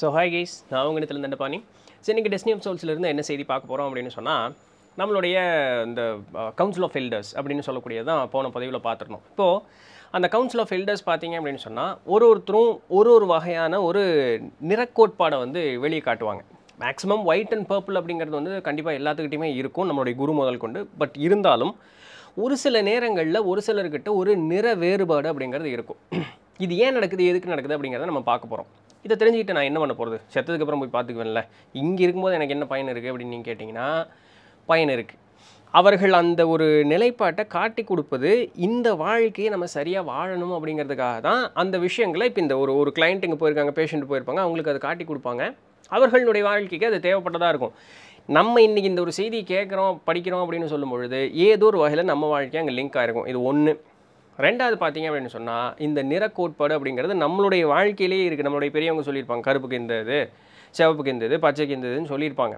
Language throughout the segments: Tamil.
ஸோ ஹாய் கைஸ் நான் அவங்க இடத்துல இருந்த பாணி ஸோ இன்றைக்கி சோல்ஸில் சோல்ஸ்லேருந்து என்ன செய்தி பார்க்க போகிறோம் அப்படின்னு சொன்னால் நம்மளுடைய இந்த கவுன்சில் ஆஃப் ஃபில்டர்ஸ் அப்படின்னு சொல்லக்கூடியதான் போன பதவியில் பார்த்துருந்தோம் இப்போது அந்த கவுன்சில் ஆஃப் ஃபில்டர்ஸ் பார்த்தீங்க அப்படின்னு சொன்னால் ஒரு ஒருத்தரும் ஒரு ஒரு வகையான ஒரு நிறக்கோட்பாடை வந்து வெளியே காட்டுவாங்க மேக்ஸிமம் ஒயிட் அண்ட் பர்பிள் அப்படிங்கிறது வந்து கண்டிப்பாக எல்லாத்துக்கிட்டையுமே இருக்கும் நம்மளுடைய குரு முதல் கொண்டு பட் இருந்தாலும் ஒரு சில நேரங்களில் ஒரு சிலர்கிட்ட ஒரு நிற வேறுபாடு அப்படிங்கிறது இருக்கும் இது ஏன் நடக்குது எதுக்கு நடக்குது அப்படிங்கிறத நம்ம பார்க்க போகிறோம் இதை தெரிஞ்சுக்கிட்டு நான் என்ன பண்ண போகிறது செத்ததுக்கப்புறம் போய் பார்த்துக்குவேன்ல இங்கே இருக்கும்போது எனக்கு என்ன பயன் இருக்குது அப்படின்னு நீங்கள் கேட்டிங்கன்னா பயன் இருக்குது அவர்கள் அந்த ஒரு நிலைப்பாட்டை காட்டி கொடுப்பது இந்த வாழ்க்கையை நம்ம சரியாக வாழணும் அப்படிங்கிறதுக்காக தான் அந்த விஷயங்களை இப்போ இந்த ஒரு ஒரு கிளைண்ட் இங்கே போயிருக்காங்க பேஷண்ட் போயிருப்பாங்க அவங்களுக்கு அதை காட்டி கொடுப்பாங்க அவர்களுடைய வாழ்க்கைக்கு அது தேவைப்பட்டதாக இருக்கும் நம்ம இன்றைக்கி இந்த ஒரு செய்தியை கேட்குறோம் படிக்கிறோம் அப்படின்னு சொல்லும் பொழுது ஏதோ ஒரு வகையில் நம்ம வாழ்க்கையை அங்கே லிங்க் ஆகிருக்கும் இது ஒன்று ரெண்டாவது பார்த்தீங்க அப்படின்னு சொன்னால் இந்த நிற கோட்பாடு அப்படிங்கிறது நம்மளுடைய வாழ்க்கையிலேயே இருக்குது நம்மளுடைய பெரியவங்க சொல்லியிருப்பாங்க கருப்புக்கு இந்த இது சிவப்புக்கு இந்த இது பச்சைக்கு இந்த இதுன்னு சொல்லியிருப்பாங்க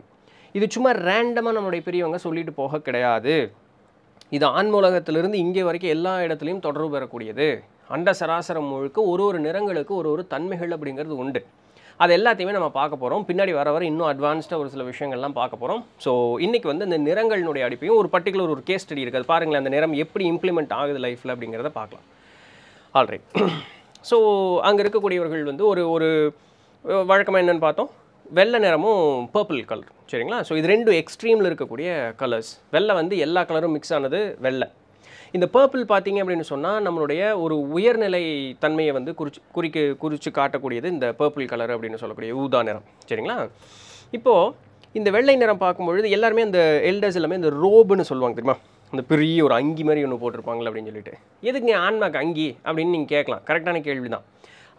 இது சும்மா ரேண்டமாக நம்மளுடைய பெரியவங்க சொல்லிட்டு போக கிடையாது இது ஆன்மூலகத்திலிருந்து இங்கே வரைக்கும் எல்லா இடத்துலையும் தொடர்பு பெறக்கூடியது அண்ட சராசரம் முழுக்க ஒரு ஒரு நிறங்களுக்கு ஒரு ஒரு தன்மைகள் அப்படிங்கிறது உண்டு அது எல்லாத்தையுமே நம்ம பார்க்க போகிறோம் பின்னாடி வர வர இன்னும் அட்வான்ஸ்டாக ஒரு சில விஷயங்கள்லாம் பார்க்க போகிறோம் ஸோ இன்றைக்கி வந்து இந்த நிறங்களினுடைய அடிப்பையும் ஒரு பர்டிகுலர் ஒரு கேஸ் ஸ்டடி இருக்குது பாருங்களேன் அந்த நிறம் எப்படி இம்ப்ளிமெண்ட் ஆகுது லைஃப்பில் அப்படிங்கிறத பார்க்கலாம் ஆல்ரைட் ஸோ அங்கே இருக்கக்கூடியவர்கள் வந்து ஒரு ஒரு வழக்கமாக என்னென்னு பார்த்தோம் வெள்ளை நிறமும் பர்பிள் கலர் சரிங்களா ஸோ இது ரெண்டும் எக்ஸ்ட்ரீமில் இருக்கக்கூடிய கலர்ஸ் வெள்ளை வந்து எல்லா கலரும் மிக்ஸ் ஆனது வெள்ளை இந்த பர்பிள் பார்த்தீங்க அப்படின்னு சொன்னால் நம்மளுடைய ஒரு உயர்நிலை தன்மையை வந்து குறிச்சு குறிக்க குறித்து காட்டக்கூடியது இந்த பர்பிள் கலர் அப்படின்னு சொல்லக்கூடிய ஊதா நிறம் சரிங்களா இப்போது இந்த வெள்ளை நிறம் பார்க்கும்பொழுது எல்லாருமே இந்த எல்டர்ஸ் எல்லாமே இந்த ரோபுன்னு சொல்லுவாங்க தெரியுமா அந்த பெரிய ஒரு அங்கி மாதிரி ஒன்று போட்டிருப்பாங்களே அப்படின்னு சொல்லிட்டு எதுக்கு ஆன்மாக்கு அங்கி அப்படின்னு நீங்கள் கேட்கலாம் கரெக்டான கேள்வி தான்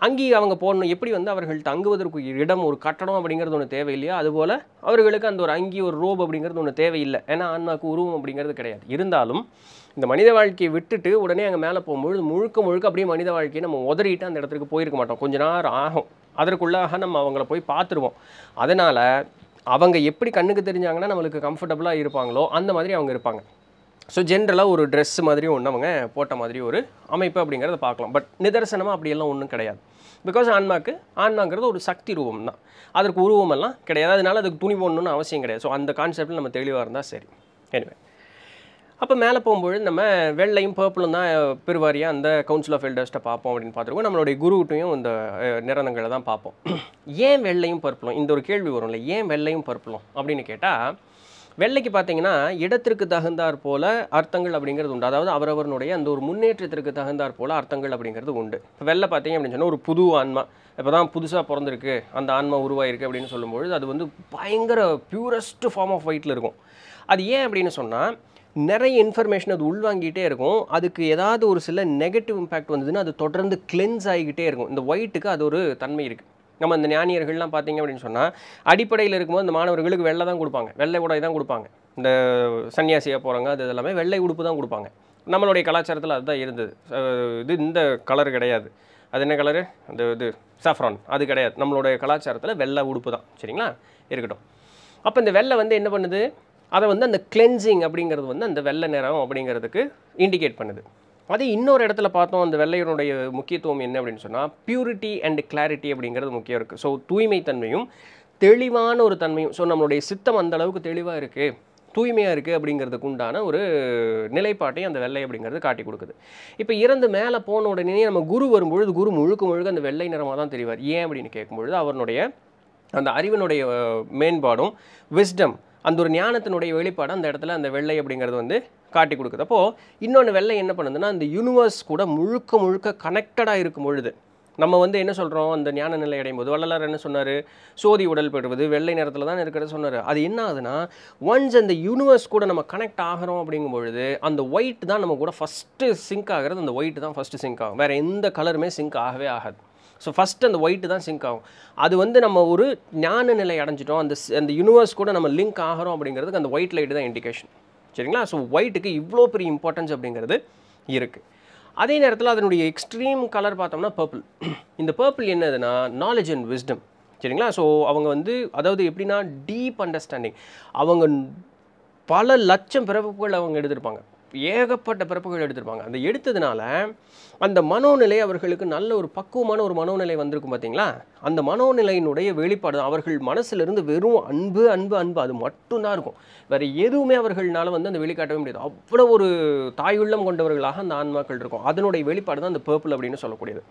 அங்கி அவங்க போடணும் எப்படி வந்து அவர்கள் தங்குவதற்கு இடம் ஒரு கட்டடம் அப்படிங்கிறது ஒன்று தேவையில்லையா அதுபோல் அவர்களுக்கு அந்த ஒரு அங்கி ஒரு ரோப் அப்படிங்கிறது ஒன்று தேவையில்லை ஏன்னா ஆன்மாக்கு உருவம் அப்படிங்கிறது கிடையாது இருந்தாலும் இந்த மனித வாழ்க்கையை விட்டுட்டு உடனே அங்கே மேலே போகும்பொழுது முழுக்க முழுக்க அப்படியே மனித வாழ்க்கையை நம்ம உதறிட்டு அந்த இடத்துக்கு போயிருக்க மாட்டோம் கொஞ்ச நேரம் ஆகும் அதற்குள்ளாக நம்ம அவங்கள போய் பார்த்துருவோம் அதனால் அவங்க எப்படி கண்ணுக்கு தெரிஞ்சாங்கன்னா நம்மளுக்கு கம்ஃபர்டபுளாக இருப்பாங்களோ அந்த மாதிரி அவங்க இருப்பாங்க ஸோ ஜென்ரலாக ஒரு ட்ரெஸ் மாதிரி ஒன்று அவங்க போட்ட மாதிரி ஒரு அமைப்பு அப்படிங்கிறத பார்க்கலாம் பட் நிதர்சனமாக அப்படியெல்லாம் ஒன்றும் கிடையாது பிகாஸ் ஆன்மாக்கு ஆன்மாங்கிறது ஒரு சக்தி ரூபம் தான் அதற்கு உருவமெல்லாம் கிடையாது அதனால் அதுக்கு துணி போடணும்னு அவசியம் கிடையாது ஸோ அந்த கான்செப்டில் நம்ம தெளிவாக இருந்தால் சரி எனிவே அப்போ மேலே போகும்போது நம்ம வெள்ளையும் பர்பிளும் தான் பெருவாரியாக அந்த கவுன்சில் ஆஃப் எல்டர்ஸ்ட்டை பார்ப்போம் அப்படின்னு பார்த்துருக்கோம் நம்மளுடைய குருவிட்டையும் இந்த நிறனங்களை தான் பார்ப்போம் ஏன் வெள்ளையும் பர்பிளும் இந்த ஒரு கேள்வி வரும்ல ஏன் வெள்ளையும் பர்பிளும் அப்படின்னு கேட்டால் வெள்ளைக்கு பார்த்தீங்கன்னா இடத்திற்கு தகுந்தாற் போல அர்த்தங்கள் அப்படிங்கிறது உண்டு அதாவது அவரவருடைய அந்த ஒரு முன்னேற்றத்திற்கு தகுந்தாற் போல அர்த்தங்கள் அப்படிங்கிறது உண்டு இப்போ வெள்ளை பார்த்தீங்க அப்படின்னு சொன்னால் ஒரு புது ஆன்மா இப்போ தான் புதுசாக பிறந்திருக்கு அந்த ஆன்மா உருவாயிருக்கு அப்படின்னு சொல்லும்பொழுது அது வந்து பயங்கர பியூரஸ்ட் ஃபார்ம் ஆஃப் ஒயிட்டில் இருக்கும் அது ஏன் அப்படின்னு சொன்னால் நிறைய இன்ஃபர்மேஷன் அது உள்வாங்கிட்டே இருக்கும் அதுக்கு ஏதாவது ஒரு சில நெகட்டிவ் இம்பேக்ட் வந்ததுன்னா அது தொடர்ந்து கிளென்ஸ் ஆகிக்கிட்டே இருக்கும் இந்த ஒயிட்டுக்கு அது ஒரு தன்மை இருக்குது நம்ம அந்த ஞானியர்கள்லாம் பார்த்தீங்க அப்படின்னு சொன்னால் அடிப்படையில் இருக்கும்போது இந்த மாணவர்களுக்கு வெள்ளை தான் கொடுப்பாங்க வெள்ளை உடை தான் கொடுப்பாங்க இந்த சன்னியாசியாக போகிறாங்க அது எல்லாமே வெள்ளை உடுப்பு தான் கொடுப்பாங்க நம்மளுடைய கலாச்சாரத்தில் அதுதான் இருந்தது இது இந்த கலர் கிடையாது அது என்ன கலரு அந்த இது சாஃப்ரான் அது கிடையாது நம்மளுடைய கலாச்சாரத்தில் வெள்ளை உடுப்பு தான் சரிங்களா இருக்கட்டும் அப்போ இந்த வெள்ளை வந்து என்ன பண்ணுது அதை வந்து அந்த கிளென்சிங் அப்படிங்கிறது வந்து அந்த வெள்ளை நிறம் அப்படிங்கிறதுக்கு இண்டிகேட் பண்ணுது அதே இன்னொரு இடத்துல பார்த்தோம் அந்த வெள்ளையனுடைய முக்கியத்துவம் என்ன அப்படின்னு சொன்னால் பியூரிட்டி அண்ட் கிளாரிட்டி அப்படிங்கிறது முக்கியம் இருக்குது ஸோ தூய்மை தன்மையும் தெளிவான ஒரு தன்மையும் ஸோ நம்மளுடைய சித்தம் அந்த அளவுக்கு தெளிவாக இருக்குது தூய்மையாக இருக்குது அப்படிங்கிறதுக்கு உண்டான ஒரு நிலைப்பாட்டையும் அந்த வெள்ளை அப்படிங்கிறது காட்டி கொடுக்குது இப்போ இறந்து மேலே போன உடனே நம்ம குரு வரும்பொழுது குரு முழுக்க முழுக்க அந்த வெள்ளை நிறமாக தான் தெரிவார் ஏன் அப்படின்னு கேட்கும்பொழுது அவனுடைய அந்த அறிவினுடைய மேம்பாடும் விஸ்டம் அந்த ஒரு ஞானத்தினுடைய வெளிப்பாடு அந்த இடத்துல அந்த வெள்ளை அப்படிங்கிறது வந்து காட்டி கொடுக்குது அப்போது இன்னொன்று வெள்ளை என்ன பண்ணுதுன்னா அந்த யூனிவர்ஸ் கூட முழுக்க முழுக்க கனெக்டடாக இருக்கும் பொழுது நம்ம வந்து என்ன சொல்கிறோம் அந்த ஞான நிலை அடையும் போது வள்ளலார் என்ன சொன்னார் சோதி உடல் பெறுவது வெள்ளை நேரத்தில் தான் இருக்கிறத சொன்னார் அது என்ன ஆகுதுன்னா ஒன்ஸ் அந்த யூனிவர்ஸ் கூட நம்ம கனெக்ட் ஆகிறோம் அப்படிங்கும் பொழுது அந்த ஒயிட் தான் நம்ம கூட ஃபஸ்ட்டு சிங்க் ஆகிறது அந்த ஒயிட் தான் ஃபஸ்ட்டு சிங்க் ஆகும் வேறு எந்த கலருமே சிங்க் ஆகவே ஆகாது ஸோ ஃபஸ்ட்டு அந்த ஒயிட்டு தான் சிங்க் ஆகும் அது வந்து நம்ம ஒரு ஞான நிலை அடைஞ்சிட்டோம் அந்த அந்த யூனிவர்ஸ் கூட நம்ம லிங்க் ஆகிறோம் அப்படிங்கிறதுக்கு அந்த ஒயிட் லைட்டு தான் இண்டிகேஷன் சரிங்களா ஸோ ஒயிட்டுக்கு இவ்வளோ பெரிய இம்பார்ட்டன்ஸ் அப்படிங்கிறது இருக்குது அதே நேரத்தில் அதனுடைய எக்ஸ்ட்ரீம் கலர் பார்த்தோம்னா பர்பிள் இந்த பர்பிள் என்னதுன்னா நாலேஜ் அண்ட் விஸ்டம் சரிங்களா ஸோ அவங்க வந்து அதாவது எப்படின்னா டீப் அண்டர்ஸ்டாண்டிங் அவங்க பல லட்சம் பிறப்புகள் அவங்க எடுத்திருப்பாங்க ஏகப்பட்ட பிறப்புகள் எடுத்திருப்பாங்க அந்த எடுத்ததுனால அந்த மனோநிலை அவர்களுக்கு நல்ல ஒரு பக்குவமான ஒரு மனோநிலை வந்திருக்கும் பார்த்தீங்களா அந்த மனோநிலையினுடைய வெளிப்பாடு அவர்கள் மனசுலேருந்து வெறும் அன்பு அன்பு அன்பு அது மட்டும்தான் இருக்கும் வேறு எதுவுமே அவர்களால் வந்து அந்த வெளிக்காட்டவே முடியாது அவ்வளோ ஒரு தாயுள்ளம் கொண்டவர்களாக அந்த ஆன்மாக்கள் இருக்கும் அதனுடைய வெளிப்பாடு தான் அந்த பேர்பிள் அப்படின்னு சொல்லக்கூடியது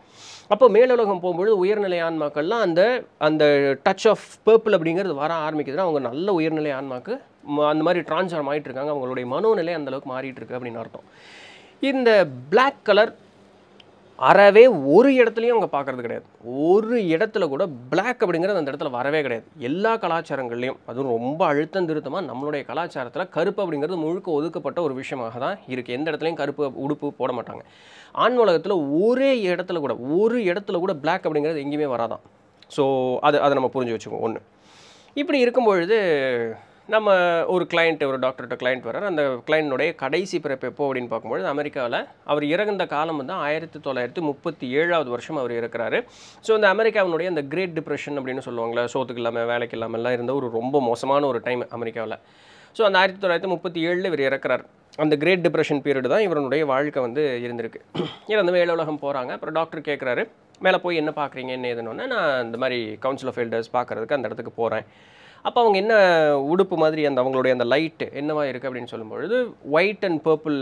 அப்போ மேலுலகம் போகும்பொழுது உயர்நிலை ஆன்மாக்கள்லாம் அந்த அந்த டச் ஆஃப் பேர்பிள் அப்படிங்கிறது வர ஆரம்பிக்குதுன்னா அவங்க நல்ல உயர்நிலை ஆன்மாக்கு அந்த மாதிரி ட்ரான்ஸ்ஃபார்ம் ஆகிட்டு அவங்களுடைய மனோநிலை அந்தளவுக்கு மாறிட்டுருக்கு அப்படின்னு அர்த்தம் இந்த பிளாக் கலர் அறவே ஒரு இடத்துலையும் அவங்க பார்க்குறது கிடையாது ஒரு இடத்துல கூட பிளாக் அப்படிங்கிறது அந்த இடத்துல வரவே கிடையாது எல்லா கலாச்சாரங்கள்லையும் அதுவும் ரொம்ப அழுத்தம் திருத்தமாக நம்மளுடைய கலாச்சாரத்தில் கருப்பு அப்படிங்கிறது முழுக்க ஒதுக்கப்பட்ட ஒரு விஷயமாக தான் இருக்குது எந்த இடத்துலையும் கருப்பு உடுப்பு போட மாட்டாங்க ஆண் உலகத்தில் ஒரே இடத்துல கூட ஒரு இடத்துல கூட பிளாக் அப்படிங்கிறது எங்கேயுமே வராதான் ஸோ அதை அதை நம்ம புரிஞ்சு வச்சுக்கோம் ஒன்று இப்படி இருக்கும் பொழுது நம்ம ஒரு கிளைண்ட் ஒரு டாக்டர்கிட்ட கிளைண்ட் வர்றார் அந்த கிளைண்ட்டுடைய கடைசி பிறப்பு எப்போ அப்படின்னு பார்க்கும்பொழுது அமெரிக்காவில் அவர் இறந்த காலம் வந்து ஆயிரத்தி தொள்ளாயிரத்தி முப்பத்தி ஏழாவது வருஷம் அவர் இருக்கிறாரு ஸோ இந்த அமெரிக்காவினுடைய அந்த கிரேட் டிப்ரெஷன் அப்படின்னு சொல்லுவாங்களே சோத்துக்கு இல்லாமல் வேலைக்கு இல்லாமல்லாம் இருந்த ஒரு ரொம்ப மோசமான ஒரு டைம் அமெரிக்காவில் ஸோ அந்த ஆயிரத்தி தொள்ளாயிரத்தி முப்பத்தி ஏழில் இவர் இறக்கிறார் அந்த கிரேட் டிப்ரெஷன் பீரியடு தான் இவருடைய வாழ்க்கை வந்து இருந்திருக்கு இறந்து மேல உலகம் போகிறாங்க அப்புறம் டாக்டர் கேட்குறாரு மேலே போய் என்ன பார்க்குறீங்க என்ன ஏதுனோன்னா நான் இந்த மாதிரி கவுன்சில் ஆஃப் எல்டர்ஸ் பார்க்குறதுக்கு அந்த இடத்துக்கு போகிறேன் அப்போ அவங்க என்ன உடுப்பு மாதிரி அந்த அவங்களுடைய அந்த லைட்டு என்னவா இருக்குது அப்படின்னு சொல்லும்பொழுது ஒயிட் அண்ட் பர்பிள்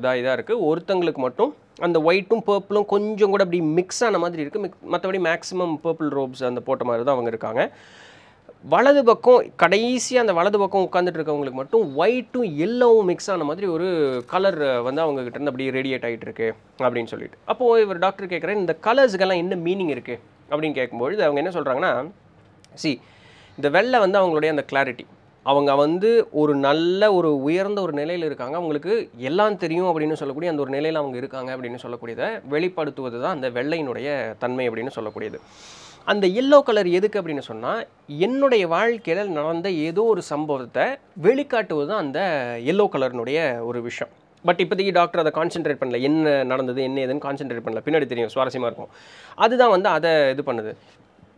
இதாக இதாக இருக்குது ஒருத்தங்களுக்கு மட்டும் அந்த ஒயிட்டும் பர்பிளும் கொஞ்சம் கூட அப்படி மிக்ஸ் ஆன மாதிரி இருக்குது மிக் மற்றபடி மேக்ஸிமம் பர்பிள் ரோப்ஸ் அந்த போட்ட மாதிரி தான் அவங்க இருக்காங்க வலது பக்கம் கடைசியாக அந்த வலது பக்கம் உட்காந்துட்டு இருக்கவங்களுக்கு மட்டும் ஒயிட்டும் எல்லோவும் மிக்ஸ் ஆன மாதிரி ஒரு கலர் வந்து அவங்ககிட்ட இருந்து அப்படியே ரேடியேட் ஆகிட்டு இருக்கு அப்படின்னு சொல்லிட்டு அப்போது இவர் டாக்டர் கேட்குறேன் இந்த கலர்ஸுக்கெல்லாம் என்ன மீனிங் இருக்குது அப்படின்னு கேட்கும்பொழுது அவங்க என்ன சொல்கிறாங்கன்னா சி இந்த வெள்ளை வந்து அவங்களுடைய அந்த கிளாரிட்டி அவங்க வந்து ஒரு நல்ல ஒரு உயர்ந்த ஒரு நிலையில் இருக்காங்க அவங்களுக்கு எல்லாம் தெரியும் அப்படின்னு சொல்லக்கூடிய அந்த ஒரு நிலையில் அவங்க இருக்காங்க அப்படின்னு சொல்லக்கூடியதை வெளிப்படுத்துவது தான் அந்த வெள்ளையினுடைய தன்மை அப்படின்னு சொல்லக்கூடியது அந்த எல்லோ கலர் எதுக்கு அப்படின்னு சொன்னால் என்னுடைய வாழ்க்கையில் நடந்த ஏதோ ஒரு சம்பவத்தை வெளிக்காட்டுவது தான் அந்த எல்லோ கலர்னுடைய ஒரு விஷயம் பட் இப்போதைக்கு டாக்டர் அதை கான்சென்ட்ரேட் பண்ணல என்ன நடந்தது என்ன ஏதுன்னு கான்சென்ட்ரேட் பண்ணல பின்னாடி தெரியும் சுவாரஸ்யமாக இருக்கும் அதுதான் வந்து அதை இது பண்ணுது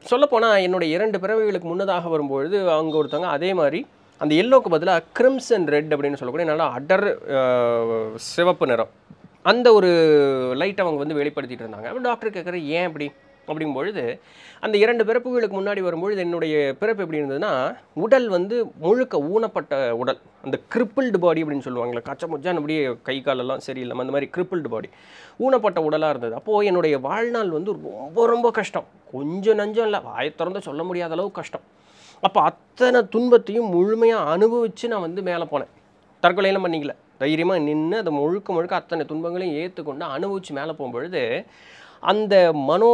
சொல்லப்போனால் என்னுடைய இரண்டு பிறவைகளுக்கு முன்னதாக வரும்பொழுது அவங்க ஒருத்தவங்க அதே மாதிரி அந்த எல்லோக்கு பதிலாக கிரிம்சன் ரெட் அப்படின்னு சொல்லக்கூடிய நல்லா அடர் சிவப்பு நிறம் அந்த ஒரு லைட்டை அவங்க வந்து வெளிப்படுத்திகிட்டு இருந்தாங்க அப்போ டாக்டர் கேட்குற ஏன் அப்படி அப்படிங்கும் பொழுது அந்த இரண்டு பிறப்புகளுக்கு முன்னாடி வரும்பொழுது என்னுடைய பிறப்பு எப்படி இருந்ததுன்னா உடல் வந்து முழுக்க ஊனப்பட்ட உடல் அந்த கிரிப்பிள்டு பாடி அப்படின்னு சொல்லுவாங்களே கச்ச முச்சான் அப்படியே கை காலெல்லாம் சரியில்லாமல் அந்த மாதிரி கிரிப்பிள்டு பாடி ஊனப்பட்ட உடலாக இருந்தது அப்போது என்னுடைய வாழ்நாள் வந்து ரொம்ப ரொம்ப கஷ்டம் கொஞ்சம் நஞ்சம் இல்லை வாயை திறந்து சொல்ல முடியாத அளவு கஷ்டம் அப்போ அத்தனை துன்பத்தையும் முழுமையாக அனுபவித்து நான் வந்து மேலே போனேன் தற்கொலையெல்லாம் பண்ணிக்கல தைரியமாக நின்று அதை முழுக்க முழுக்க அத்தனை துன்பங்களையும் ஏற்றுக்கொண்டு அனுபவித்து மேலே போகும்பொழுது அந்த மனோ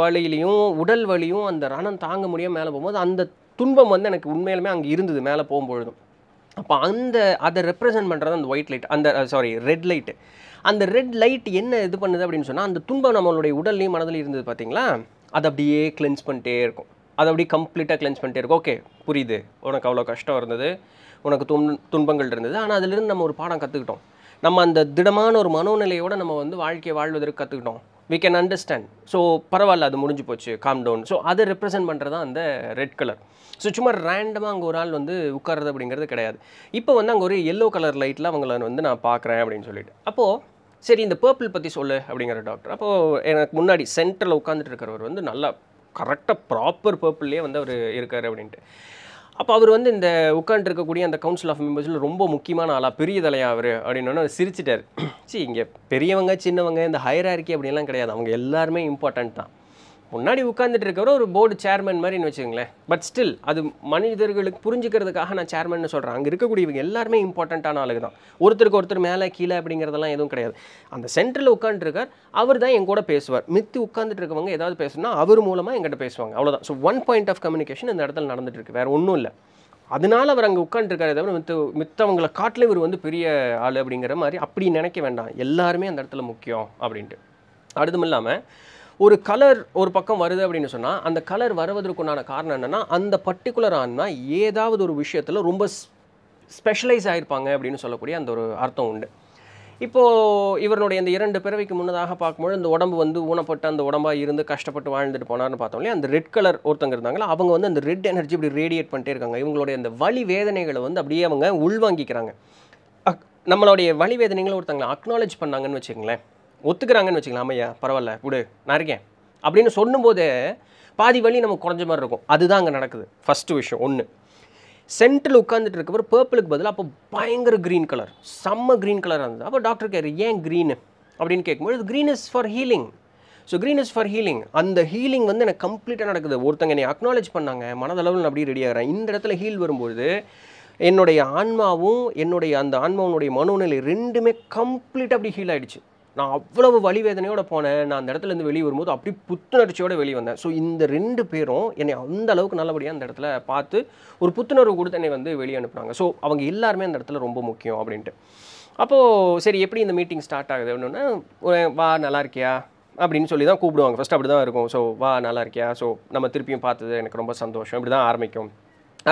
வழியிலையும் உடல் வழியும் அந்த ரணம் தாங்க முடியாமல் மேலே போகும்போது அந்த துன்பம் வந்து எனக்கு உண்மையிலுமே அங்கே இருந்தது மேலே போகும்பொழுதும் அப்போ அந்த அதை ரெப்ரசன்ட் பண்ணுறது அந்த ஒயிட் லைட் அந்த சாரி ரெட் லைட்டு அந்த ரெட் லைட் என்ன இது பண்ணுது அப்படின்னு சொன்னால் அந்த துன்பம் நம்மளுடைய உடல்லையும் மனதிலையும் இருந்தது பார்த்தீங்களா அதை அப்படியே கிளென்ஸ் பண்ணிட்டே இருக்கும் அதை அப்படியே கம்ப்ளீட்டாக கிளென்ஸ் பண்ணிட்டே இருக்கும் ஓகே புரியுது உனக்கு அவ்வளோ கஷ்டம் இருந்தது உனக்கு துன் துன்பங்கள் இருந்தது ஆனால் அதிலிருந்து நம்ம ஒரு பாடம் கற்றுக்கிட்டோம் நம்ம அந்த திடமான ஒரு மனோநிலையோடு நம்ம வந்து வாழ்க்கையை வாழ்வதற்கு கற்றுக்கிட்டோம் வி கேன் அண்டர்ஸ்டாண்ட் ஸோ பரவாயில்ல அது முடிஞ்சு போச்சு காம் டவுன் ஸோ அதை ரெப்ரசென்ட் பண்ணுறது தான் அந்த ரெட் கலர் ஸோ சும்மா ரேண்டமாக அங்கே ஒரு ஆள் வந்து உட்கார்றது அப்படிங்கிறது கிடையாது இப்போ வந்து அங்கே ஒரு எல்லோ கலர் லைட்டில் அவங்கள வந்து நான் பார்க்குறேன் அப்படின்னு சொல்லிட்டு அப்போது சரி இந்த பர்பிள் பற்றி சொல்லு அப்படிங்கிற டாக்டர் அப்போது எனக்கு முன்னாடி சென்டரில் உட்காந்துட்டு இருக்கிறவர் வந்து நல்லா கரெக்டாக ப்ராப்பர் பர்பிள்லேயே வந்து அவர் இருக்கார் அப்படின்ட்டு அப்போ அவர் வந்து இந்த உட்காந்து இருக்கக்கூடிய அந்த கவுன்சில் ஆஃப் மெம்பர்ஸில் ரொம்ப முக்கியமான ஆளாக பெரிய தலையா அவர் அப்படின்னு சிரிச்சிட்டார் சி இங்கே பெரியவங்க சின்னவங்க இந்த இருக்கே அப்படின்லாம் கிடையாது அவங்க எல்லாருமே இம்பார்ட்டண்ட் தான் முன்னாடி உட்காந்துட்டு இருக்கிற ஒரு போர்டு சேர்மன் மாதிரின்னு வச்சுக்கோங்களேன் பட் ஸ்டில் அது மனிதர்களுக்கு புரிஞ்சுக்கிறதுக்காக நான் சேர்மன் சொல்கிறேன் அங்கே இருக்கக்கூடியவங்க எல்லாருமே இம்பார்ட்டண்ட்டான ஆளுங்க தான் ஒருத்தருக்கு ஒருத்தர் மேலே கீழே அப்படிங்கிறதெல்லாம் எதுவும் கிடையாது அந்த சென்டரில் உட்காந்துருக்கார் அவர் தான் என் கூட பேசுவார் மித்து உட்காந்துட்டு இருக்கவங்க ஏதாவது பேசணும்னா அவர் மூலமாக எங்கிட்ட பேசுவாங்க அவ்வளோதான் so one point of communication இந்த இடத்துல நடந்துட்டு இருக்கு வேறு ஒன்றும் இல்லை அதனால் அவர் அங்கே உட்காந்துருக்காரு தவிர மித்த மித்தவங்களை காட்டில் இவர் வந்து பெரிய ஆள் அப்படிங்கிற மாதிரி அப்படி நினைக்க வேண்டாம் எல்லாருமே அந்த இடத்துல முக்கியம் அப்படின்ட்டு அடுத்தமில்லாமல் இல்லாமல் ஒரு கலர் ஒரு பக்கம் வருது அப்படின்னு சொன்னால் அந்த கலர் வருவதற்குண்டான காரணம் என்னென்னா அந்த பர்டிகுலர் ஆன்மா ஏதாவது ஒரு விஷயத்தில் ரொம்ப ஸ்பெஷலைஸ் ஆகிருப்பாங்க அப்படின்னு சொல்லக்கூடிய அந்த ஒரு அர்த்தம் உண்டு இப்போது இவருடைய இந்த இரண்டு பிறவிக்கு முன்னதாக பார்க்கும்போது இந்த உடம்பு வந்து ஊனப்பட்டு அந்த உடம்பாக இருந்து கஷ்டப்பட்டு வாழ்ந்துட்டு போனார்னு பார்த்தோம் அந்த ரெட் கலர் ஒருத்தங்க இருந்தாங்களா அவங்க வந்து அந்த ரெட் எனர்ஜி இப்படி ரேடியேட் பண்ணிட்டே இருக்காங்க இவங்களுடைய அந்த வலி வேதனைகளை வந்து அப்படியே அவங்க உள்வாங்கிக்கிறாங்க அக் நம்மளுடைய வழி வேதனைகளை ஒருத்தங்களை அக்னாலேஜ் பண்ணாங்கன்னு வச்சுக்கங்களேன் ஒத்துக்கிறாங்கன்னு வச்சுக்கலாம் ஐயா பரவாயில்ல விடு நான் இருக்கேன் அப்படின்னு சொல்லும்போது பாதி வழி நமக்கு குறைஞ்ச மாதிரி இருக்கும் அதுதான் அங்கே நடக்குது ஃபஸ்ட்டு விஷயம் ஒன்று சென்ட்ரில் உட்காந்துட்டு இருக்கப்போ பர்பிளுக்கு பதிலாக அப்போ பயங்கர க்ரீன் கலர் செம்ம க்ரீன் கலராக இருந்தது அப்போ டாக்டர் கேர் ஏன் க்ரீனு அப்படின்னு கேட்கும்போது green is for healing so green is for healing அந்த ஹீலிங் வந்து எனக்கு கம்ப்ளீட்டாக நடக்குது ஒருத்தங்க என்னை அக்னாலேஜ் பண்ணாங்க மனதளவில் நான் அப்படியே ரெடி ஆகிறேன் இந்த இடத்துல ஹீல் வரும்போது என்னுடைய ஆன்மாவும் என்னுடைய அந்த ஆன்மாவனுடைய மனோநிலை ரெண்டுமே கம்ப்ளீட்டாக அப்படி ஹீல் ஆகிடுச்சு நான் அவ்வளவு வேதனையோட போனேன் நான் அந்த இடத்துலேருந்து வெளியே வரும்போது அப்படி புத்துணர்ச்சியோடு வெளியே வந்தேன் ஸோ இந்த ரெண்டு பேரும் என்னை அந்த அளவுக்கு நல்லபடியாக அந்த இடத்துல பார்த்து ஒரு புத்துணர்வு கொடுத்து என்னை வந்து வெளியே அனுப்புனாங்க ஸோ அவங்க எல்லாருமே அந்த இடத்துல ரொம்ப முக்கியம் அப்படின்ட்டு அப்போது சரி எப்படி இந்த மீட்டிங் ஸ்டார்ட் ஆகுது அப்படின்னா வா நல்லா இருக்கியா அப்படின்னு சொல்லி தான் கூப்பிடுவாங்க ஃபஸ்ட் அப்படி தான் இருக்கும் ஸோ வா நல்லா இருக்கியா ஸோ நம்ம திருப்பியும் பார்த்தது எனக்கு ரொம்ப சந்தோஷம் இப்படி தான் ஆரம்பிக்கும்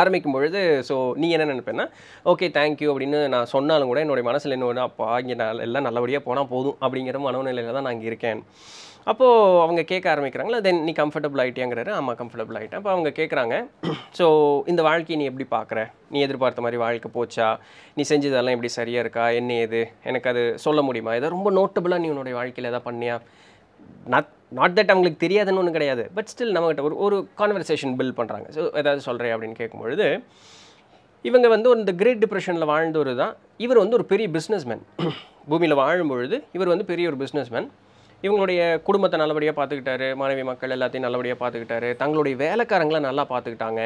ஆரம்பிக்கும் பொழுது ஸோ நீ என்ன நினைப்பேன்னா ஓகே தேங்க்யூ அப்படின்னு நான் சொன்னாலும் கூட என்னுடைய மனசில் என்ன அப்பா இங்கே நான் எல்லாம் நல்லபடியாக போனால் போதும் அப்படிங்கிற மனநிலையில் தான் நான் இங்கே இருக்கேன் அப்போது அவங்க கேட்க ஆரம்பிக்கிறாங்களா தென் நீ கம்ஃபர்டபுள் ஆகிட்டேங்கிறாரு ஆமாம் கம்ஃபர்டபுள் ஆகிட்டேன் அப்போ அவங்க கேட்குறாங்க ஸோ இந்த வாழ்க்கையை நீ எப்படி பார்க்குற நீ எதிர்பார்த்த மாதிரி வாழ்க்கை போச்சா நீ செஞ்சதெல்லாம் எப்படி சரியாக இருக்கா என்ன ஏது எனக்கு அது சொல்ல முடியுமா ஏதோ ரொம்ப நோட்டபுளாக நீ உன்னுடைய வாழ்க்கையில் எதாவது பண்ணியா நத் நாட் தட் அவங்களுக்கு தெரியாதுன்னு ஒன்றும் கிடையாது பட் ஸ்டில் நம்மகிட்ட ஒரு ஒரு கான்வர்சேஷன் பில் பண்ணுறாங்க ஸோ ஏதாவது சொல்கிறேன் அப்படின்னு கேட்கும்பொழுது இவங்க வந்து இந்த கிரேட் டிப்ரெஷனில் வாழ்ந்தவர் தான் இவர் வந்து ஒரு பெரிய பிஸ்னஸ்மேன் பூமியில் வாழும்பொழுது இவர் வந்து பெரிய ஒரு பிஸ்னஸ்மேன் இவங்களுடைய குடும்பத்தை நல்லபடியாக பார்த்துக்கிட்டாரு மாணவி மக்கள் எல்லாத்தையும் நல்லபடியாக பார்த்துக்கிட்டாரு தங்களுடைய வேலைக்காரங்களை நல்லா பார்த்துக்கிட்டாங்க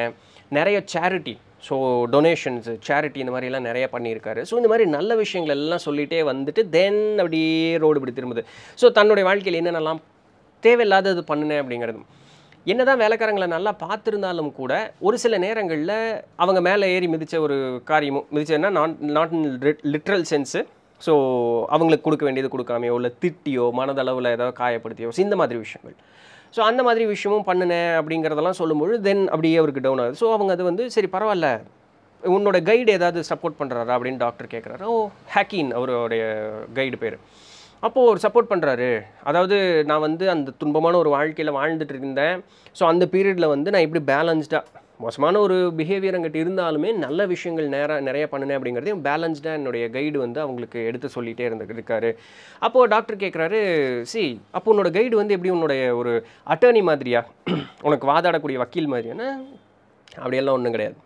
நிறைய சேரிட்டி ஸோ டொனேஷன்ஸு சேரிட்டி இந்த மாதிரிலாம் நிறைய பண்ணியிருக்காரு ஸோ இந்த மாதிரி நல்ல விஷயங்கள் எல்லாம் சொல்லிகிட்டே வந்துட்டு தென் அப்படியே ரோடு இப்படி திரும்புது ஸோ தன்னுடைய வாழ்க்கையில் என்னென்னலாம் தேவையில்லாதது பண்ணினேன் அப்படிங்கிறது என்ன தான் வேலைக்காரங்களை நல்லா பார்த்துருந்தாலும் கூட ஒரு சில நேரங்களில் அவங்க மேலே ஏறி மிதித்த ஒரு காரியமும் மிதிச்சதுன்னா நான் not in literal sense so அவங்களுக்கு கொடுக்க வேண்டியது கொடுக்காமையோ இல்லை திட்டியோ மனதளவில் ஏதாவது காயப்படுத்தியோ இந்த மாதிரி விஷயங்கள் ஸோ அந்த மாதிரி விஷயமும் பண்ணினேன் அப்படிங்கிறதெல்லாம் சொல்லும்போது தென் அப்படியே அவருக்கு டவுன் ஆகுது ஸோ அவங்க அது வந்து சரி பரவாயில்ல உன்னோட கைடு ஏதாவது சப்போர்ட் பண்ணுறாரா அப்படின்னு டாக்டர் கேட்குறாரு ஓ ஹேக்கின் அவருடைய கைடு பேர் அப்போது ஒரு சப்போர்ட் பண்ணுறாரு அதாவது நான் வந்து அந்த துன்பமான ஒரு வாழ்க்கையில் வாழ்ந்துட்டு இருந்தேன் ஸோ அந்த பீரியடில் வந்து நான் இப்படி பேலன்ஸ்டாக மோசமான ஒரு பிஹேவியர் அங்கிட்ட இருந்தாலுமே நல்ல விஷயங்கள் நேராக நிறைய பண்ணினேன் அப்படிங்கிறதையும் பேலன்ஸ்டாக என்னுடைய கைடு வந்து அவங்களுக்கு எடுத்து சொல்லிகிட்டே இருந்து இருக்காரு அப்போது டாக்டர் கேட்குறாரு சி அப்போ உன்னோட கைடு வந்து எப்படி உன்னோடைய ஒரு அட்டர்னி மாதிரியா உனக்கு வாதாடக்கூடிய வக்கீல் மாதிரியான அப்படியெல்லாம் ஒன்றும் கிடையாது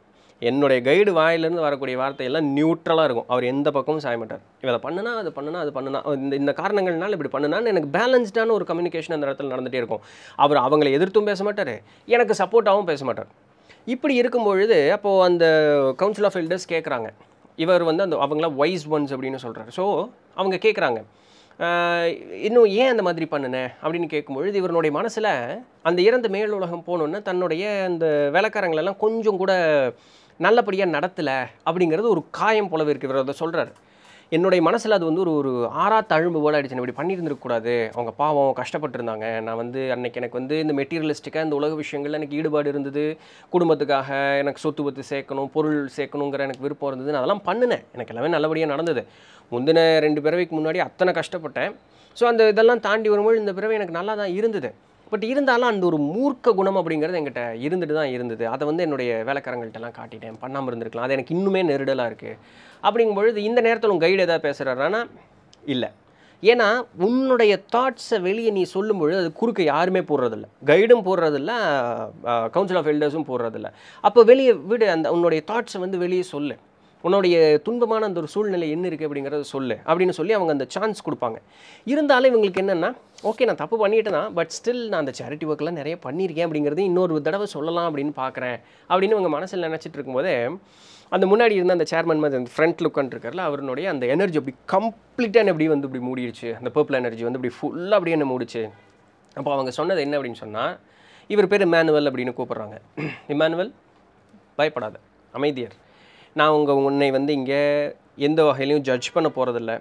என்னுடைய கைடு வாயிலிருந்து வரக்கூடிய வார்த்தையெல்லாம் நியூட்ரலாக இருக்கும் அவர் எந்த பக்கமும் சாய மாட்டார் இதை பண்ணுனா அது பண்ணுனா அது பண்ணுனா இந்த இந்த காரணங்கள்னால இப்படி பண்ணுனான்னு எனக்கு பேலன்ஸ்டான ஒரு கம்யூனிகேஷன் அந்த இடத்துல நடந்துகிட்டே இருக்கும் அவர் அவங்களை எதிர்த்தும் பேச மாட்டார் எனக்கு சப்போர்ட்டாகவும் பேச மாட்டார் இப்படி இருக்கும்பொழுது அப்போது அந்த கவுன்சில் ஆஃப் எல்டர்ஸ் கேட்குறாங்க இவர் வந்து அந்த அவங்களாம் வைஸ் ஒன்ஸ் அப்படின்னு சொல்கிறார் ஸோ அவங்க கேட்குறாங்க இன்னும் ஏன் அந்த மாதிரி பண்ணினேன் அப்படின்னு கேட்கும்பொழுது இவருடைய மனசில் அந்த இறந்த மேல் உலகம் போகணுன்னு தன்னுடைய அந்த வேலைக்காரங்களெல்லாம் கொஞ்சம் கூட நல்லபடியாக நடத்தலை அப்படிங்கிறது ஒரு காயம் போலவே இருக்கிறது அதை சொல்கிறார் என்னுடைய மனசில் அது வந்து ஒரு ஒரு ஆறா தழும்பு போல் ஆகிடுச்சு இப்படி பண்ணியிருந்துருக்கக்கூடாது அவங்க பாவம் கஷ்டப்பட்டிருந்தாங்க நான் வந்து அன்னைக்கு எனக்கு வந்து இந்த மெட்டீரியலிஸ்டிக்காக இந்த உலக விஷயங்களில் எனக்கு ஈடுபாடு இருந்தது குடும்பத்துக்காக எனக்கு சொத்து பத்து சேர்க்கணும் பொருள் சேர்க்கணுங்கிற எனக்கு விருப்பம் இருந்தது நான் அதெல்லாம் பண்ணினேன் எனக்கு எல்லாமே நல்லபடியாக நடந்தது முந்தின ரெண்டு பிறவைக்கு முன்னாடி அத்தனை கஷ்டப்பட்டேன் ஸோ அந்த இதெல்லாம் தாண்டி வரும்போது இந்த பிறவை எனக்கு நல்லா தான் இருந்தது பட் இருந்தாலும் அந்த ஒரு மூர்க்க குணம் அப்படிங்கிறது எங்கிட்ட இருந்துட்டு தான் இருந்தது அதை வந்து என்னுடைய வேலைக்காரங்கள்ட்டலாம் காட்டிட்டேன் பண்ணாமல் இருந்திருக்கலாம் அது எனக்கு இன்னுமே நெருடலாக இருக்குது அப்படிங்கும் பொழுது இந்த நேரத்தில் உங்கள் கைடு எதாவது பேசுகிறாரானா இல்லை ஏன்னா உன்னுடைய தாட்ஸை வெளியே நீ சொல்லும்பொழுது அது குறுக்க யாருமே போடுறதில்ல கைடும் போடுறதில்ல கவுன்சில் ஆஃப் எல்டர்ஸும் போடுறதில்ல அப்போ வெளியே விடு அந்த உன்னுடைய தாட்ஸை வந்து வெளியே சொல்லு உன்னுடைய துன்பமான அந்த ஒரு சூழ்நிலை என்ன இருக்குது அப்படிங்கிறத சொல்லு அப்படின்னு சொல்லி அவங்க அந்த சான்ஸ் கொடுப்பாங்க இருந்தாலும் இவங்களுக்கு என்னென்னா ஓகே நான் தப்பு பண்ணிட்டேன் பட் ஸ்டில் நான் அந்த சேரிட்டி ஒர்க்கெலாம் நிறைய பண்ணியிருக்கேன் அப்படிங்கிறது இன்னொரு தடவை சொல்லலாம் அப்படின்னு பார்க்குறேன் அப்படின்னு இவங்க மனசில் நினச்சிட்டு இருக்கும்போது அந்த முன்னாடி இருந்த அந்த சேர்மன் மாதிரி அந்த ஃப்ரண்ட் உட்காந்துருக்கார்ல அவருடைய அந்த எனர்ஜி அப்படி கம்ப்ளீட்டாக எப்படி வந்து இப்படி மூடிடுச்சு அந்த பர்பிள் எனர்ஜி வந்து இப்படி ஃபுல்லாக அப்படியே என்ன மூடிச்சு அப்போ அவங்க சொன்னது என்ன அப்படின்னு சொன்னால் இவர் பேர் இமானுவல் அப்படின்னு கூப்பிட்றாங்க இமானுவல் பயப்படாத அமைதியர் நான் உங்கள் உன்னை வந்து இங்கே எந்த வகையிலையும் ஜட்ஜ் பண்ண போகிறதில்ல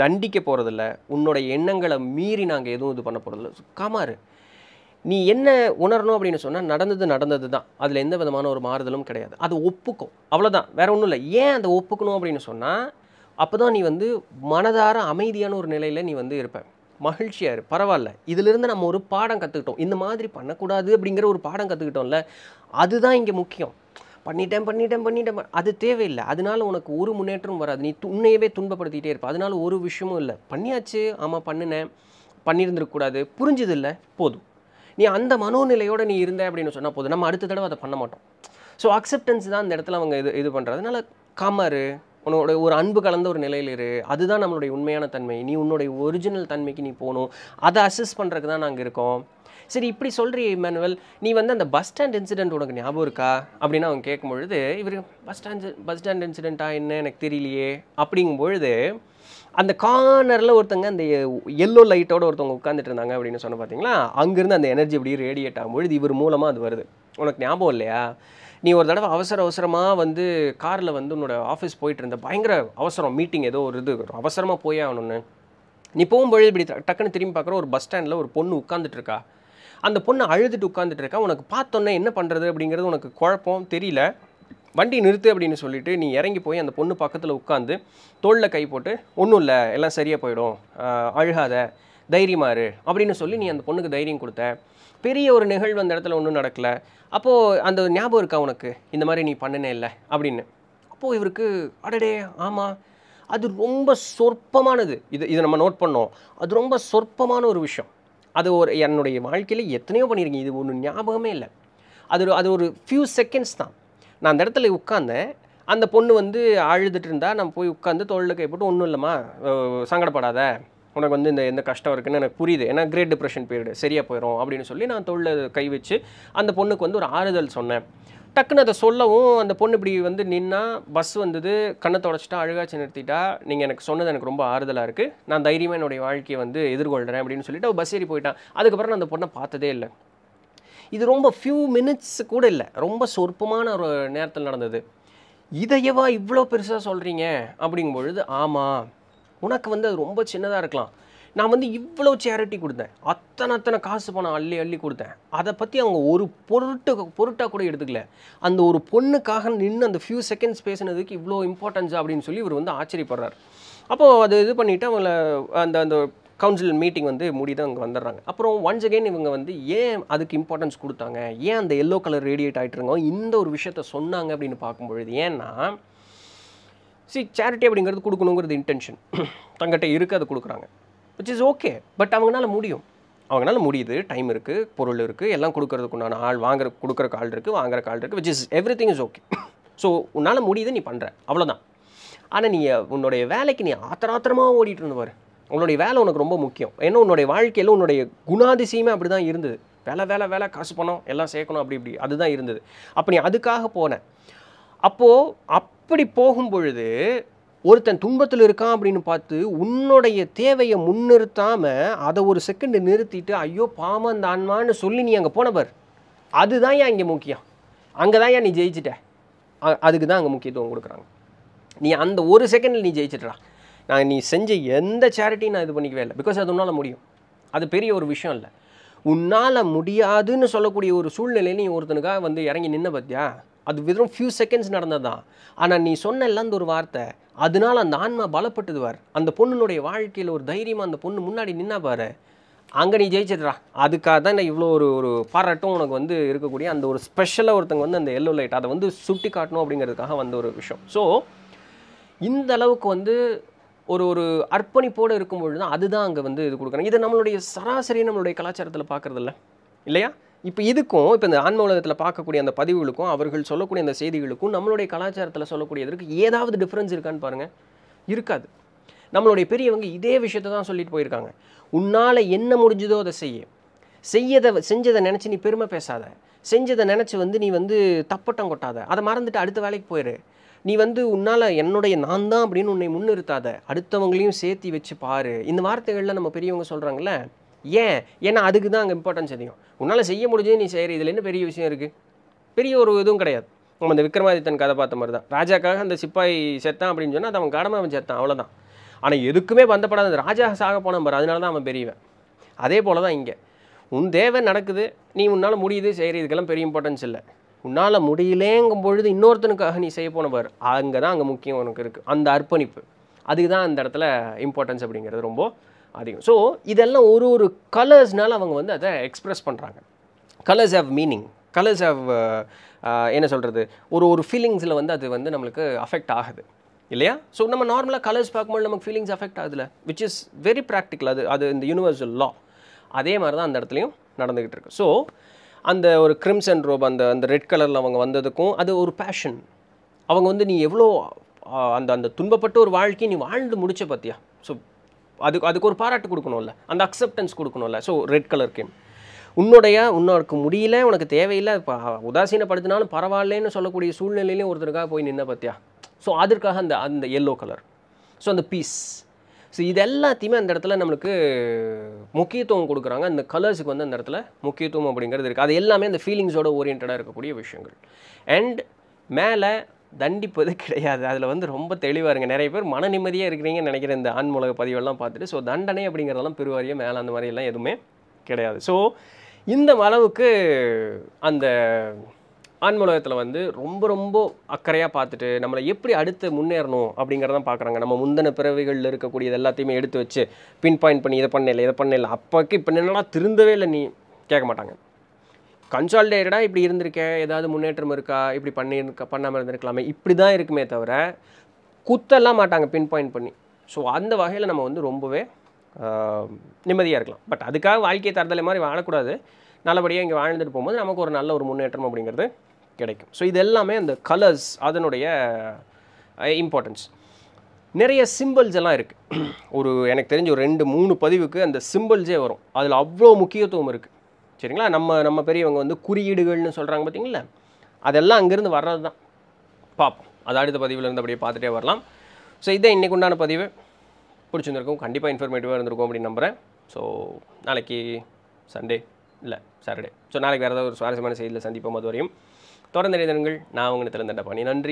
தண்டிக்க போகிறதில்ல உன்னோட எண்ணங்களை மீறி நாங்கள் எதுவும் இது பண்ண போகிறதில்ல காமாறு நீ என்ன உணரணும் அப்படின்னு சொன்னால் நடந்தது நடந்தது தான் அதில் எந்த விதமான ஒரு மாறுதலும் கிடையாது அது ஒப்புக்கும் அவ்வளோதான் வேறு ஒன்றும் இல்லை ஏன் அதை ஒப்புக்கணும் அப்படின்னு சொன்னால் அப்போ தான் நீ வந்து மனதார அமைதியான ஒரு நிலையில் நீ வந்து இருப்ப மகிழ்ச்சியாக இரு பரவாயில்ல இதிலிருந்து நம்ம ஒரு பாடம் கற்றுக்கிட்டோம் இந்த மாதிரி பண்ணக்கூடாது அப்படிங்கிற ஒரு பாடம் கற்றுக்கிட்டோம்ல அதுதான் இங்கே முக்கியம் பண்ணிட்டேன் பண்ணிட்டேன் பண்ணிட்டேன் அது தேவையில்லை அதனால உனக்கு ஒரு முன்னேற்றம் வராது நீ துண்ணையவே துன்பப்படுத்திட்டே இருப்ப அதனால ஒரு விஷயமும் இல்லை பண்ணியாச்சு ஆமாம் பண்ணினேன் பண்ணியிருந்துருக்கக்கூடாது புரிஞ்சது இல்லை போதும் நீ அந்த மனோநிலையோடு நீ இருந்த அப்படின்னு சொன்னால் போதும் நம்ம அடுத்த தடவை அதை பண்ண மாட்டோம் ஸோ அக்செப்டன்ஸ் தான் அந்த இடத்துல அவங்க இது இது பண்ணுறதுனால கமரு உன்னோட ஒரு அன்பு கலந்த ஒரு நிலையில் இரு அதுதான் நம்மளுடைய உண்மையான தன்மை நீ உன்னுடைய ஒரிஜினல் தன்மைக்கு நீ போகணும் அதை அசஸ் பண்ணுறதுக்கு தான் நாங்கள் இருக்கோம் சரி இப்படி சொல்கிறீ மேனுவல் நீ வந்து அந்த பஸ் ஸ்டாண்ட் இன்சிடெண்ட் உனக்கு ஞாபகம் இருக்கா அப்படின்னு அவங்க கேட்கும் பொழுது இவர் பஸ் ஸ்டாண்ட் பஸ் ஸ்டாண்ட் இன்சிடெண்ட்டாக என்ன எனக்கு தெரியலையே அப்படிங்கும்பொழுது அந்த கார்னரில் ஒருத்தங்க அந்த எல்லோ லைட்டோட ஒருத்தவங்க உட்காந்துட்டு இருந்தாங்க அப்படின்னு சொன்ன பார்த்தீங்களா அங்கேருந்து அந்த எனர்ஜி இப்படி ரேடியேட் ஆகும்பொழுது இவர் மூலமாக அது வருது உனக்கு ஞாபகம் இல்லையா நீ ஒரு தடவை அவசர அவசரமாக வந்து காரில் வந்து உன்னோட ஆஃபீஸ் போயிட்டு இருந்த பயங்கர அவசரம் மீட்டிங் ஏதோ ஒரு இது அவசரமாக போயே ஆகணும்னு நீ போகும்பொழுது இப்படி டக்குன்னு திரும்பி பார்க்குற ஒரு பஸ் ஸ்டாண்டில் ஒரு பொண்ணு உட்காந்துட்டு இருக்கா அந்த பொண்ணை அழுதுட்டு உட்காந்துட்டு இருக்கா உனக்கு பார்த்தோன்னே என்ன பண்ணுறது அப்படிங்கிறது உனக்கு குழப்பம் தெரியல வண்டி நிறுத்து அப்படின்னு சொல்லிட்டு நீ இறங்கி போய் அந்த பொண்ணு பக்கத்தில் உட்காந்து தோளில் கை போட்டு ஒன்றும் இல்லை எல்லாம் சரியாக போயிடும் அழுகாத தைரியமாறு அப்படின்னு சொல்லி நீ அந்த பொண்ணுக்கு தைரியம் கொடுத்த பெரிய ஒரு நிகழ்வு அந்த இடத்துல ஒன்றும் நடக்கலை அப்போது அந்த ஞாபகம் இருக்கா உனக்கு இந்த மாதிரி நீ பண்ணினே இல்லை அப்படின்னு அப்போது இவருக்கு அடடே ஆமாம் அது ரொம்ப சொற்பமானது இது இதை நம்ம நோட் பண்ணோம் அது ரொம்ப சொற்பமான ஒரு விஷயம் அது ஒரு என்னுடைய வாழ்க்கையில் எத்தனையோ பண்ணியிருக்கேன் இது ஒன்றும் ஞாபகமே இல்லை அது ஒரு அது ஒரு ஃபியூ செகண்ட்ஸ் தான் நான் அந்த இடத்துல உட்காந்தேன் அந்த பொண்ணு வந்து அழுதுட்டு இருந்தால் நான் போய் உட்காந்து தோளில் கைப்பட்டு ஒன்றும் இல்லைம்மா சங்கடப்படாத உனக்கு வந்து இந்த எந்த கஷ்டம் இருக்குன்னு எனக்கு புரியுது ஏன்னா கிரேட் டிப்ரெஷன் பீரியடு சரியாக போயிடும் அப்படின்னு சொல்லி நான் தொழில் கை வச்சு அந்த பொண்ணுக்கு வந்து ஒரு ஆறுதல் சொன்னேன் டக்குன்னு அதை சொல்லவும் அந்த பொண்ணு இப்படி வந்து நின்னால் பஸ் வந்தது கண்ணை தொடச்சிட்டா அழுகாச்சு நிறுத்திட்டா நீங்கள் எனக்கு சொன்னது எனக்கு ரொம்ப ஆறுதலாக இருக்குது நான் தைரியமாக என்னுடைய வாழ்க்கையை வந்து எதிர்கொள்கிறேன் அப்படின்னு சொல்லிட்டு அவள் பஸ் ஏறி போயிட்டான் அதுக்கப்புறம் நான் அந்த பொண்ணை பார்த்ததே இல்லை இது ரொம்ப ஃபியூ மினிட்ஸ் கூட இல்லை ரொம்ப சொற்பமான ஒரு நேரத்தில் நடந்தது இதையவா இவ்வளோ பெருசாக சொல்கிறீங்க அப்படிங்கும்பொழுது ஆமாம் உனக்கு வந்து அது ரொம்ப சின்னதாக இருக்கலாம் நான் வந்து இவ்வளோ சேரிட்டி கொடுத்தேன் அத்தனை அத்தனை காசு பணம் அள்ளி அள்ளி கொடுத்தேன் அதை பற்றி அவங்க ஒரு பொருட்டு பொருட்டாக கூட எடுத்துக்கல அந்த ஒரு பொண்ணுக்காக நின்று அந்த ஃபியூ செகண்ட்ஸ் பேசினதுக்கு இவ்வளோ இம்பார்ட்டன்ஸ் அப்படின்னு சொல்லி இவர் வந்து ஆச்சரியப்படுறார் அப்போது அது இது பண்ணிவிட்டு அவங்கள அந்த அந்த கவுன்சில் மீட்டிங் வந்து முடிதான் அங்கே வந்துடுறாங்க அப்புறம் ஒன்ஸ் அகெயின் இவங்க வந்து ஏன் அதுக்கு இம்பார்ட்டன்ஸ் கொடுத்தாங்க ஏன் அந்த எல்லோ கலர் ரேடியேட் ஆகிட்டுருங்க இந்த ஒரு விஷயத்த சொன்னாங்க அப்படின்னு பார்க்கும்பொழுது ஏன்னா சி சேரிட்டி அப்படிங்கிறது கொடுக்கணுங்கிறது இன்டென்ஷன் தங்கிட்ட இருக்குது அதை கொடுக்குறாங்க விச் இஸ் ஓகே பட் அவங்களால முடியும் அவங்களால முடியுது டைம் இருக்குது பொருள் இருக்குது எல்லாம் கொடுக்கறதுக்குண்டான ஆள் வாங்குற கொடுக்குற ஆள் இருக்குது வாங்குற கால் இருக்குது which is everything is okay so உன்னால் முடியுது நீ பண்ணுற அவ்வளோதான் ஆனால் நீ உன்னுடைய வேலைக்கு நீ ஆத்திராத்திரமாக ஓடிட்டு இருந்தவர் உன்னுடைய வேலை உனக்கு ரொம்ப முக்கியம் ஏன்னா உன்னுடைய வாழ்க்கையில் உன்னுடைய குணாதிசயமே அப்படி தான் இருந்தது வேலை வேலை வேலை காசு பணம் எல்லாம் சேர்க்கணும் அப்படி இப்படி அதுதான் இருந்தது அப்போ நீ அதுக்காக போனேன் அப்போது அப்படி போகும் பொழுது ஒருத்தன் துன்பத்தில் இருக்கான் அப்படின்னு பார்த்து உன்னுடைய தேவையை முன்னிறுத்தாமல் அதை ஒரு செகண்டு நிறுத்திட்டு ஐயோ பாமம் அந்த ஆன்மான்னு சொல்லி நீ அங்கே போனவர் அதுதான் ஏன் இங்கே முக்கியம் அங்கே தான் ஏன் நீ ஜெயிச்சிட்ட அதுக்கு தான் அங்கே முக்கியத்துவம் கொடுக்குறாங்க நீ அந்த ஒரு செகண்டில் நீ ஜெயிச்சிட்றா நான் நீ செஞ்ச எந்த சேரிட்டியும் நான் இது பண்ணிக்கவே இல்லை பிகாஸ் அது உன்னால் முடியும் அது பெரிய ஒரு விஷயம் இல்லை உன்னால் முடியாதுன்னு சொல்லக்கூடிய ஒரு சூழ்நிலையில் நீ ஒருத்தனுக்காக வந்து இறங்கி நின்ன பார்த்தியா அது வெறும் ஃபியூ செகண்ட்ஸ் நடந்தது தான் ஆனால் நீ சொன்ன அந்த ஒரு வார்த்தை அதனால் அந்த ஆன்மா பலப்பட்டது அந்த பொண்ணுனுடைய வாழ்க்கையில் ஒரு தைரியமாக அந்த பொண்ணு முன்னாடி நின்னா பாரு அங்கே நீ ஜெயிச்சதுடா அதுக்காக தான் நான் இவ்வளோ ஒரு ஒரு பாராட்டும் உனக்கு வந்து இருக்கக்கூடிய அந்த ஒரு ஸ்பெஷலாக ஒருத்தங்க வந்து அந்த எல்லோ லைட் அதை வந்து சுட்டி காட்டணும் அப்படிங்கிறதுக்காக வந்த ஒரு விஷயம் ஸோ இந்த அளவுக்கு வந்து ஒரு ஒரு அர்ப்பணிப்போடு இருக்கும்பொழுது தான் அதுதான் அங்கே வந்து இது கொடுக்குறாங்க இது நம்மளுடைய சராசரி நம்மளுடைய கலாச்சாரத்தில் பார்க்குறதில்ல இல்லையா இப்போ இதுக்கும் இப்போ இந்த ஆன்ம உலகத்தில் பார்க்கக்கூடிய அந்த பதிவுகளுக்கும் அவர்கள் சொல்லக்கூடிய அந்த செய்திகளுக்கும் நம்மளுடைய கலாச்சாரத்தில் சொல்லக்கூடியதற்கு ஏதாவது டிஃப்ரென்ஸ் இருக்கான்னு பாருங்கள் இருக்காது நம்மளுடைய பெரியவங்க இதே விஷயத்தை தான் சொல்லிட்டு போயிருக்காங்க உன்னால் என்ன முடிஞ்சதோ அதை செய்ய செய்யதை செஞ்சதை நினச்சி நீ பெருமை பேசாத செஞ்சதை நினச்சி வந்து நீ வந்து தப்பட்டம் கொட்டாத அதை மறந்துட்டு அடுத்த வேலைக்கு போயிரு நீ வந்து உன்னால் என்னுடைய நான் தான் அப்படின்னு உன்னை முன்னிறுத்தாத அடுத்தவங்களையும் சேர்த்து வச்சு பாரு இந்த வார்த்தைகளில் நம்ம பெரியவங்க சொல்கிறாங்களே ஏன் ஏன்னா அதுக்கு தான் அங்கே இம்பார்ட்டன்ஸ் அதிகம் உன்னால் செய்ய முடிஞ்சது நீ செய்கிற இதில் என்ன பெரிய விஷயம் இருக்குது பெரிய ஒரு இதுவும் கிடையாது நம்ம அந்த விக்ரமாதித்தன் கதை பார்த்த மாதிரி தான் ராஜாக்காக அந்த சிப்பாய் செத்தான் அப்படின்னு சொன்னால் அது அவன் கடமை அவன் செத்தான் அவ்வளோதான் ஆனால் எதுக்குமே பந்தப்படாத ராஜா சாக போன பாரு அதனால தான் அவன் பெரியவன் அதே போல் தான் இங்கே உன் தேவை நடக்குது நீ உன்னால் முடியுது செய்கிற இதுக்கெல்லாம் பெரிய இம்பார்ட்டன்ஸ் இல்லை உன்னால் முடியலேங்கும் பொழுது இன்னொருத்தனுக்காக நீ செய்ய போன பாரு அங்கே தான் அங்கே முக்கியம் உனக்கு இருக்குது அந்த அர்ப்பணிப்பு அதுக்கு தான் அந்த இடத்துல இம்பார்ட்டன்ஸ் அப்படிங்கிறது ரொம்ப அதிகம் ஸோ இதெல்லாம் ஒரு ஒரு கலர்ஸ்னால அவங்க வந்து அதை எக்ஸ்ப்ரெஸ் பண்ணுறாங்க colours have meaning colours have என்ன சொல்கிறது ஒரு ஒரு ஃபீலிங்ஸில் வந்து அது வந்து நம்மளுக்கு அஃபெக்ட் ஆகுது இல்லையா ஸோ நம்ம நார்மலாக கலர்ஸ் பார்க்கும்போது நமக்கு ஃபீலிங்ஸ் அஃபெக்ட் ஆகுதுல விச் இஸ் வெரி ப்ராக்டிக்கல் அது அது இந்த யூனிவர்சல் லா அதே மாதிரி தான் அந்த இடத்துலையும் நடந்துக்கிட்டு இருக்கு ஸோ அந்த ஒரு கிரிம்சன் ரோப் அந்த அந்த ரெட் கலரில் அவங்க வந்ததுக்கும் அது ஒரு பேஷன் அவங்க வந்து நீ எவ்வளோ uh, அந்த அந்த துன்பப்பட்ட ஒரு வாழ்க்கையை நீ வாழ்ந்து முடிச்ச பார்த்தியா ஸோ அதுக்கு அதுக்கு ஒரு பாராட்டு கொடுக்கணும்ல அந்த அக்செப்டன்ஸ் கொடுக்கணும்ல ஸோ ரெட் கலர் கேம் உன்னுடைய உன்னோருக்கு முடியல உனக்கு தேவையில்லை இப்போ உதாசீனப்படுத்தினாலும் பரவாயில்லன்னு சொல்லக்கூடிய சூழ்நிலையிலையும் ஒருத்தருக்காக போய் நின்ன பார்த்தியா ஸோ அதற்காக அந்த அந்த எல்லோ கலர் ஸோ அந்த பீஸ் ஸோ இது எல்லாத்தையுமே அந்த இடத்துல நம்மளுக்கு முக்கியத்துவம் கொடுக்குறாங்க அந்த கலர்ஸுக்கு வந்து அந்த இடத்துல முக்கியத்துவம் அப்படிங்கிறது இருக்குது அது எல்லாமே அந்த ஃபீலிங்ஸோட ஓரியன்டாக இருக்கக்கூடிய விஷயங்கள் அண்ட் மேலே தண்டிப்பது கிடையாது அதில் வந்து ரொம்ப தெளிவாக இருங்க நிறைய பேர் மன நிம்மதியாக இருக்கிறீங்கன்னு நினைக்கிறேன் இந்த ஆண்மூலக பதிவெல்லாம் பார்த்துட்டு ஸோ தண்டனை அப்படிங்கிறதெல்லாம் பெருவாரியம் மேலே அந்த மாதிரியெல்லாம் எதுவுமே கிடையாது ஸோ இந்த அளவுக்கு அந்த ஆன்மூலகத்தில் வந்து ரொம்ப ரொம்ப அக்கறையாக பார்த்துட்டு நம்மளை எப்படி அடுத்து முன்னேறணும் அப்படிங்கிறதான் பார்க்குறாங்க நம்ம முந்தின பிறவிகளில் இருக்கக்கூடியது எல்லாத்தையுமே எடுத்து வச்சு பின் பாயிண்ட் பண்ணி இதை பண்ணல இதை பண்ணல அப்போக்கு இப்போ என்னென்னா திருந்தவே இல்லை நீ கேட்க மாட்டாங்க கன்சால்டேட்டடாக இப்படி இருந்திருக்கேன் ஏதாவது முன்னேற்றம் இருக்கா இப்படி பண்ணியிருக்க பண்ணாமல் இருந்திருக்கலாமே இப்படி தான் இருக்குமே தவிர குத்தெல்லாம் மாட்டாங்க பின் பாயிண்ட் பண்ணி ஸோ அந்த வகையில் நம்ம வந்து ரொம்பவே நிம்மதியாக இருக்கலாம் பட் அதுக்காக வாழ்க்கையை தரதலை மாதிரி வாழக்கூடாது நல்லபடியாக இங்கே வாழ்ந்துட்டு போகும்போது நமக்கு ஒரு நல்ல ஒரு முன்னேற்றம் அப்படிங்கிறது கிடைக்கும் ஸோ இது எல்லாமே அந்த கலர்ஸ் அதனுடைய இம்பார்ட்டன்ஸ் நிறைய சிம்பிள்ஸ் எல்லாம் இருக்குது ஒரு எனக்கு தெரிஞ்ச ஒரு ரெண்டு மூணு பதிவுக்கு அந்த சிம்பிள்ஸே வரும் அதில் அவ்வளோ முக்கியத்துவம் இருக்குது சரிங்களா நம்ம நம்ம பெரியவங்க வந்து குறியீடுகள்னு சொல்கிறாங்க பார்த்தீங்களா அதெல்லாம் அங்கேருந்து வர்றது தான் பார்ப்போம் அது அடுத்த பதிவில் இருந்து அப்படியே பார்த்துட்டே வரலாம் ஸோ இதை இன்றைக்கு உண்டான பதிவு பிடிச்சிருந்துருக்கும் கண்டிப்பாக இன்ஃபர்மேட்டிவாக இருந்திருக்கும் அப்படின்னு நம்புகிறேன் ஸோ நாளைக்கு சண்டே இல்லை சாட்டர்டே ஸோ நாளைக்கு வேறு ஏதாவது ஒரு சுவாரஸ்யமான செய்தியில் சந்திப்போம் அது வரையும் தொடர்ந்து நினைதங்கள் நான் உங்களை திறந்த பண்ணி நன்றி